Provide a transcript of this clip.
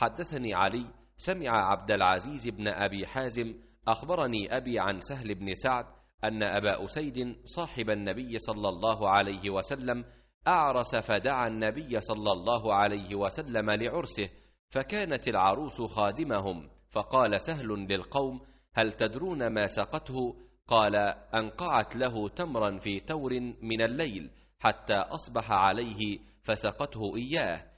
حدثني علي سمع عبد العزيز بن أبي حازم أخبرني أبي عن سهل بن سعد أن أبا أسيد صاحب النبي صلى الله عليه وسلم أعرس فدعا النبي صلى الله عليه وسلم لعرسه فكانت العروس خادمهم فقال سهل للقوم هل تدرون ما سقته قال أنقعت له تمرا في تور من الليل حتى أصبح عليه فسقته إياه